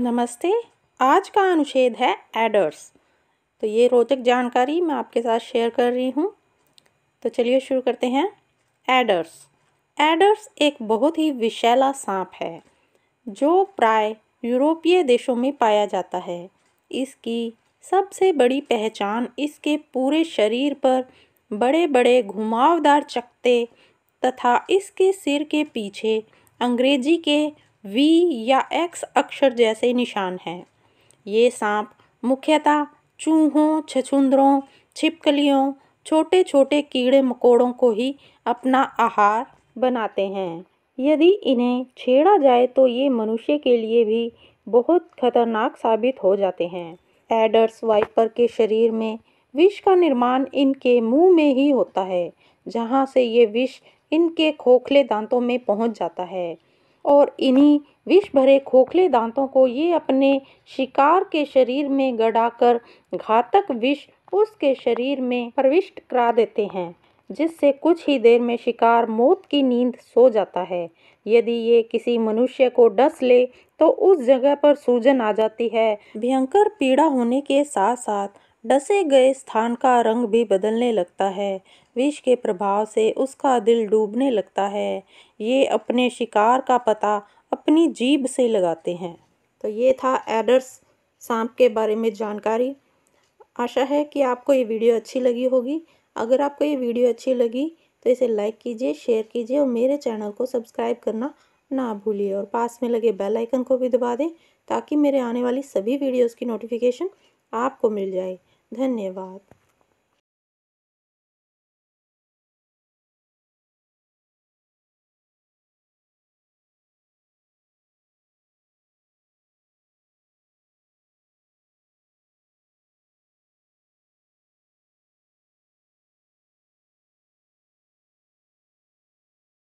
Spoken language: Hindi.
नमस्ते आज का अनुच्छेद है एडर्स तो ये रोचक जानकारी मैं आपके साथ शेयर कर रही हूँ तो चलिए शुरू करते हैं एडर्स एडर्स एक बहुत ही विशैला सांप है जो प्राय यूरोपीय देशों में पाया जाता है इसकी सबसे बड़ी पहचान इसके पूरे शरीर पर बड़े बड़े घुमावदार चकते तथा इसके सिर के पीछे अंग्रेजी के वी या एक्स अक्षर जैसे निशान हैं ये सांप मुख्यतः चूहों छछुंदरों छिपकलियों छोटे छोटे कीड़े मकोड़ों को ही अपना आहार बनाते हैं यदि इन्हें छेड़ा जाए तो ये मनुष्य के लिए भी बहुत खतरनाक साबित हो जाते हैं एडर्स वाइपर के शरीर में विष का निर्माण इनके मुंह में ही होता है जहाँ से ये विष इनके खोखले दांतों में पहुँच जाता है और इन्हीं विष भरे खोखले दांतों को ये अपने शिकार के शरीर में गड़ाकर घातक विष उसके शरीर में प्रविष्ट करा देते हैं जिससे कुछ ही देर में शिकार मौत की नींद सो जाता है यदि ये किसी मनुष्य को डस ले तो उस जगह पर सूजन आ जाती है भयंकर पीड़ा होने के साथ साथ डसे गए स्थान का रंग भी बदलने लगता है विष के प्रभाव से उसका दिल डूबने लगता है ये अपने शिकार का पता अपनी जीभ से लगाते हैं तो ये था एडर्स सांप के बारे में जानकारी आशा है कि आपको ये वीडियो अच्छी लगी होगी अगर आपको ये वीडियो अच्छी लगी तो इसे लाइक कीजिए शेयर कीजिए और मेरे चैनल को सब्सक्राइब करना ना भूलिए और पास में लगे बेल आइकन को भी दबा दें ताकि मेरे आने वाली सभी वीडियोस की नोटिफिकेशन आपको मिल जाए धन्यवाद